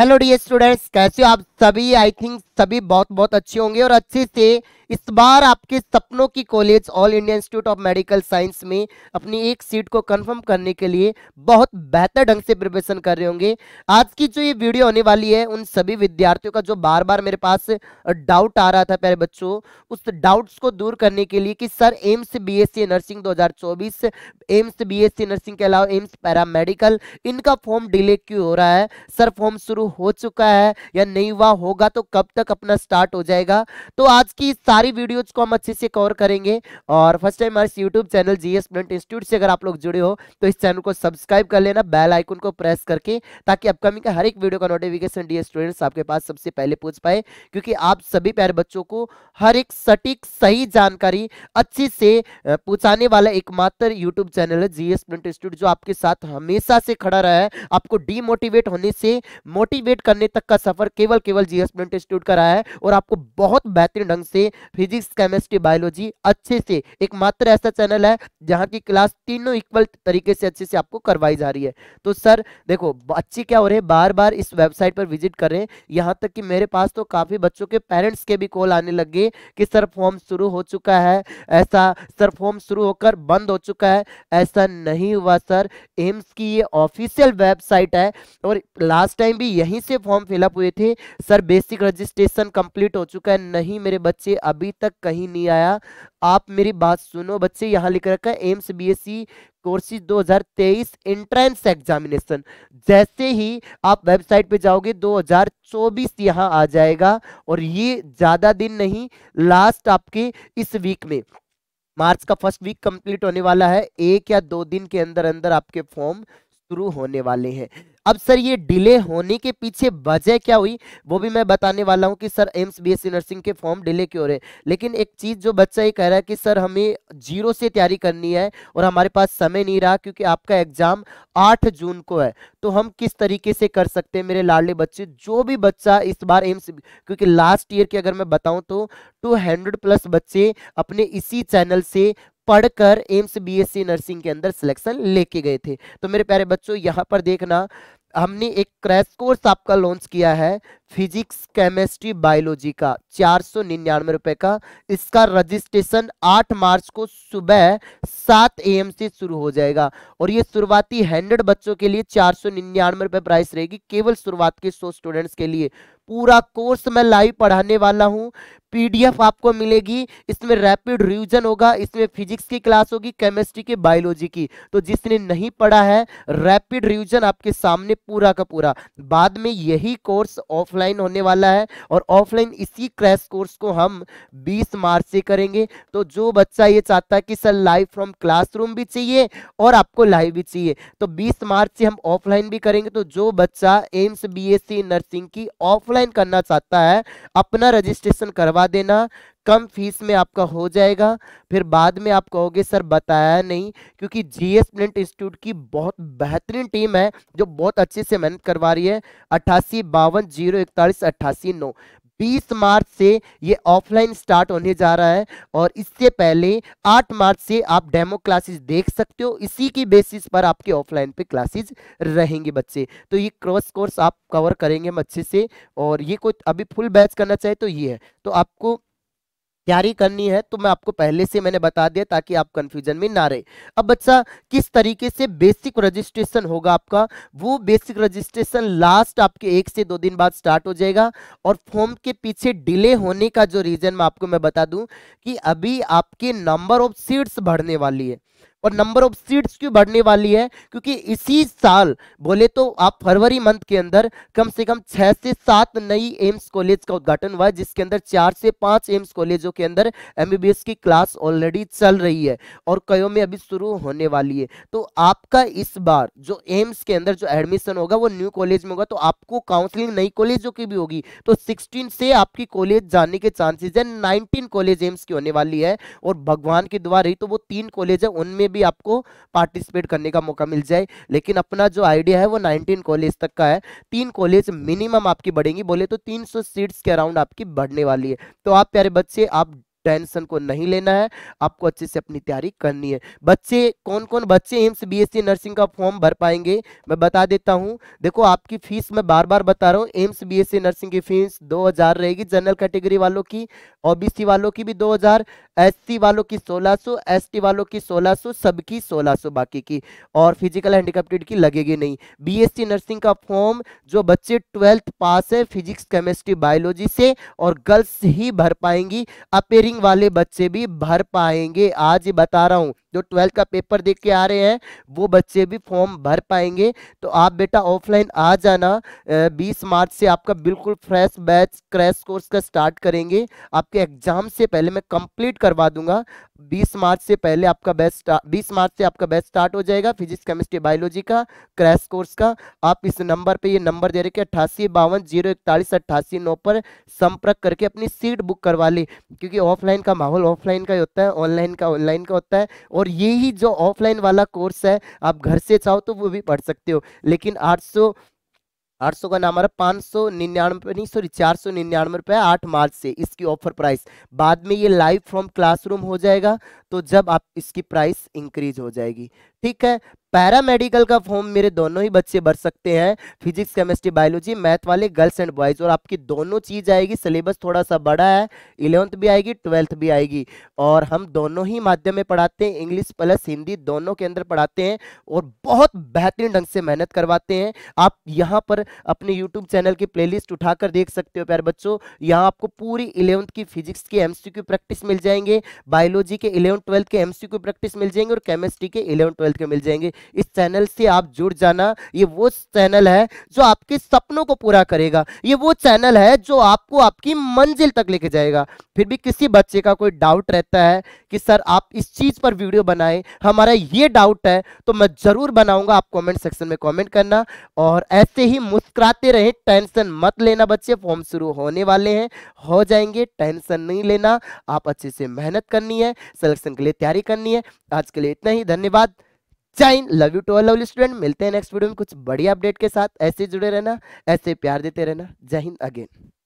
hello D students कैसे हो आप सभी आई थिंक सभी बहुत बहुत अच्छे होंगे और अच्छे से इस बार आपके सपनों की college all India institute of medical science में अपनी एक सीट को कंफर्म करने के लिए बहुत बेहतर ढंग से प्रिपरेशन कर रहे होंगे आज की जो ये वीडियो होने वाली है उन सभी विद्यार्थियों का जो बार बार मेरे पास डाउट आ रहा था प्यारे बच्चों उस डाउट्स को दूर करने के लिए कि सर एम्स बी नर्सिंग दो एम्स बी नर्सिंग के अलावा एम्स पैरामेडिकल इनका फॉर्म डिले क्यों हो रहा है सर फॉर्म शुरू हो चुका है या नहीं हुआ होगा तो कब तक अपना स्टार्ट हो जाएगा तो आज की सारी वीडियोज को हम अच्छे से कवर करेंगे और फर्स्ट टाइम हमारे YouTube channel G S institute से अगर आप लोग जुड़े हो तो इस चैनल को सब्सक्राइब कर लेना बेल आइकन को प्रेस करके ताकि अपकमिंग का हर एक वीडियो का नोटिफिकेशन डी स्टूडेंट्स आपके पास सबसे पहले पहुंच पाए क्योंकि आप सभी प्यारे बच्चों को हर एक सटीक सही जानकारी अच्छे से पहुंचाने वाला एकमात्र यूट्यूब चैनल है जी एस इंस्टीट्यूट जो आपके साथ हमेशा से खड़ा रहा है आपको डीमोटिवेट होने से मोटिवेट करने तक का सफर केवल केवल जी एस इंस्टीट्यूट का रहा है और आपको बहुत बेहतरीन ढंग से फिजिक्स केमिस्ट्री बायोलॉजी अच्छे से एकमात्र ऐसा चैनल है जहाँ की क्लास तीनों इक्वल तरीके से अच्छे से आपको करवाई जा रही है तो सर देखो बच्चे क्या हो रहे हैं बार बार इस वेबसाइट पर विजिट कर रहे हैं यहाँ तक कि मेरे पास तो काफ़ी बच्चों के पेरेंट्स के भी कॉल आने लग गए कि सर फॉर्म शुरू हो चुका है ऐसा सर फॉर्म शुरू होकर बंद हो चुका है ऐसा नहीं हुआ सर एम्स की ये ऑफिशियल वेबसाइट है और लास्ट टाइम भी यहीं से फॉर्म फिलअप हुए थे सर बेसिक रजिस्ट्रेशन कंप्लीट हो चुका है नहीं मेरे बच्चे अब अभी तक कहीं नहीं आया आप मेरी बात सुनो बच्चे यहाँ लिख रखा है AIIMS BSc courses 2023 entrance examination जैसे ही आप वेबसाइट पे जाओगे 2024 यहाँ आ जाएगा और ये ज़्यादा दिन नहीं लास्ट आपके इस वीक में मार्च का फर्स्ट वीक कंप्लीट होने वाला है एक या दो दिन के अंदर अंदर आपके फॉर्म शुरू होने वाले हैं अब सर ये डिले होने के पीछे वजह क्या हुई वो भी मैं बताने वाला हूँ कि सर एम्स बीएससी नर्सिंग के फॉर्म डिले क्यों रहे लेकिन एक चीज़ जो बच्चा ये कह रहा है कि सर हमें जीरो से तैयारी करनी है और हमारे पास समय नहीं रहा क्योंकि आपका एग्जाम 8 जून को है तो हम किस तरीके से कर सकते हैं मेरे लाडले बच्चे जो भी बच्चा इस बार एम्स क्योंकि लास्ट ईयर की अगर मैं बताऊँ तो टू प्लस बच्चे अपने इसी चैनल से पढ़कर एम्स बीएससी नर्सिंग के अंदर सिलेक्शन लेके गए थे तो मेरे प्यारे बच्चों यहाँ पर देखना हमने एक क्रैश कोर्स आपका लॉन्च किया है फिजिक्स केमिस्ट्री बायोलॉजी का चार सौ निन्यानवे रुपए का इसका रजिस्ट्रेशन 8 मार्च को सुबह 7 एम से शुरू हो जाएगा और ये शुरुआती हंड्रेड बच्चों के लिए चार सौ निन्यानवे रुपए प्राइस रहेगी केवल शुरुआत के सौ स्टूडेंट्स के लिए पूरा कोर्स मैं लाइव पढ़ाने वाला हूँ पीडीएफ आपको मिलेगी इसमें रैपिड रिवीजन होगा इसमें फिजिक्स की क्लास होगी केमिस्ट्री की बायोलॉजी की तो जिसने नहीं पढ़ा है रैपिड रिवीजन आपके सामने पूरा का पूरा बाद में यही कोर्स ऑफलाइन होने वाला है और ऑफलाइन इसी क्रैश कोर्स को हम 20 मार्च से करेंगे तो जो बच्चा ये चाहता है कि सर लाइव फ्रॉम क्लास भी चाहिए और आपको लाइव भी चाहिए तो बीस मार्च से हम ऑफलाइन भी करेंगे तो जो बच्चा एम्स बी नर्सिंग की ऑफलाइन ऑनलाइन करना चाहता है अपना रजिस्ट्रेशन करवा देना कम फीस में आपका हो जाएगा फिर बाद में आप कहोगे सर बताया नहीं क्योंकि जी एस प्रिंट इंस्टीट्यूट की बहुत बेहतरीन टीम है जो बहुत अच्छे से मेहनत करवा रही है अट्ठासी बावन जीरो इकतालीस अट्ठासी नौ 20 मार्च से ये ऑफलाइन स्टार्ट होने जा रहा है और इससे पहले 8 मार्च से आप डेमो क्लासेस देख सकते हो इसी की बेसिस पर आपके ऑफलाइन पे क्लासेस रहेंगे बच्चे तो ये क्रॉस कोर्स आप कवर करेंगे हम अच्छे से और ये कोई अभी फुल बैच करना चाहे तो ये है तो आपको तैयारी करनी है तो मैं आपको पहले से मैंने बता दिया ताकि आप कंफ्यूजन में ना रहे अब बच्चा किस तरीके से बेसिक रजिस्ट्रेशन होगा आपका वो बेसिक रजिस्ट्रेशन लास्ट आपके एक से दो दिन बाद स्टार्ट हो जाएगा और फॉर्म के पीछे डिले होने का जो रीजन मैं आपको मैं बता दूं कि अभी आपके नंबर ऑफ सीट्स बढ़ने वाली है और नंबर ऑफ सीट्स क्यों बढ़ने वाली है क्योंकि इसी साल बोले तो आप फरवरी मंथ के अंदर कम से कम छह से सात नई एम्स कॉलेज का उद्घाटन हुआ है जिसके अंदर चार से पांच एम्स कॉलेजों के अंदर एमबीबीएस की क्लास ऑलरेडी चल रही है और कईयों में अभी शुरू होने वाली है तो आपका इस बार जो एम्स के अंदर जो एडमिशन होगा वो न्यू कॉलेज में होगा तो आपको काउंसिलिंग नई कॉलेजों की भी होगी तो सिक्सटीन से आपकी कॉलेज जाने के चांसेज है नाइनटीन कॉलेज एम्स की होने वाली है और भगवान की दुआ रही तो वो तीन कॉलेज है उनमें भी आपको पार्टिसिपेट करने का मौका मिल जाए लेकिन अपना जो आइडिया है वो नाइनटीन कॉलेज तक का है तीन कॉलेज मिनिमम आपकी बढ़ेंगी बोले तो तीन सीट्स के अराउंड आपकी बढ़ने वाली है तो आप प्यारे बच्चे आप टेंशन को नहीं लेना है आपको अच्छे से अपनी तैयारी करनी है बच्चे कौन कौन बच्चे एम्स बीएससी नर्सिंग का फॉर्म भर पाएंगे मैं बता देता हूँ देखो आपकी फीस मैं बार बार बता रहा हूँ एम्स बी नर्सिंग की फीस दो रहेगी जनरल कैटेगरी वालों की ओ वालों की भी दो एससी वालों की 1600, एसटी वालों की 1600, सबकी 1600 बाकी की और फिजिकल हैंडीकैप्टेड की लगेगी नहीं बीएससी नर्सिंग का फॉर्म जो बच्चे ट्वेल्थ पास है फिजिक्स केमिस्ट्री बायोलॉजी से और गर्ल्स ही भर पाएंगी अपेयरिंग ट्रेनिंग वाले बच्चे भी भर पाएंगे आज ही बता रहा हूँ जो ट्वेल्थ का पेपर देख के आ रहे हैं वो बच्चे भी फॉर्म भर पाएंगे तो आप बेटा ऑफलाइन आ जाना 20 मार्च से आपका बिल्कुल फ्रेश बैच क्रैश कोर्स का स्टार्ट करेंगे आपके एग्जाम से पहले मैं कंप्लीट करवा दूंगा 20 मार्च से पहले आपका बेस्ट 20 मार्च से आपका बेस्ट स्टार्ट हो जाएगा फिजिक्स केमिस्ट्री बायोलॉजी का क्रैश कोर्स का आप इस नंबर पे ये नंबर दे रखे अट्ठासी बावन जीरो इकतालीस अट्ठासी नौ पर संपर्क करके अपनी सीट बुक करवा ली क्योंकि ऑफलाइन का माहौल ऑफलाइन का ही होता है ऑनलाइन का ऑनलाइन का होता है और यही जो ऑफलाइन वाला कोर्स है आप घर से चाहो तो वो भी पढ़ सकते हो लेकिन आठ आठ सौ का नाम आ रहा पाँच सौ निन्यानवे नहीं सॉरी चार सौ निन्यानवे रुपये आठ मार्च से इसकी ऑफर प्राइस बाद में ये लाइव फ्रॉम क्लासरूम हो जाएगा तो जब आप इसकी प्राइस इंक्रीज हो जाएगी ठीक है पैरामेडिकल का फॉर्म मेरे दोनों ही बच्चे भर सकते हैं फिजिक्स केमिस्ट्री बायोलॉजी मैथ वाले गर्ल्स एंड बॉयज और आपकी दोनों चीज आएगी सिलेबस थोड़ा सा बड़ा है इलेवंथ भी आएगी ट्वेल्थ भी आएगी और हम दोनों ही माध्यम में पढ़ाते हैं इंग्लिश प्लस हिंदी दोनों के अंदर पढ़ाते हैं और बहुत बेहतरीन ढंग से मेहनत करवाते हैं आप यहाँ पर अपने यूट्यूब चैनल की प्ले उठाकर देख सकते हो प्यार बच्चों यहाँ आपको पूरी इलेवंथ की फिजिक्स के एम प्रैक्टिस मिल जाएंगे बायोलॉजी के इलेवंथ ट्वेल्थ के एम प्रैक्टिस मिल जाएंगे और केमिस्ट्री के इलेवंथ ट्वेल्थ ट्वेल्थ के मिल जाएंगे इस चैनल से आप जुड़ जाना ये वो चैनल है जो आपके सपनों को पूरा करेगा ये वो चैनल है जो आपको आपकी मंजिल तक लेके जाएगा फिर भी किसी बच्चे का कोई डाउट रहता है कि सर आप इस चीज़ पर वीडियो बनाए हमारा ये डाउट है तो मैं ज़रूर बनाऊंगा आप कॉमेंट सेक्शन में कॉमेंट करना और ऐसे ही मुस्कुराते रहे टेंशन मत लेना बच्चे फॉर्म शुरू होने वाले हैं हो जाएंगे टेंशन नहीं लेना आप अच्छे से मेहनत करनी है सिलेक्शन के लिए तैयारी करनी है आज के लिए इतना ही धन्यवाद चाइन love you to all lovely student मिलते हैं नेक्स्ट वीडियो में कुछ बढ़िया अपडेट के साथ ऐसे जुड़े रहना ऐसे प्यार देते रहना जय हिंद अगेन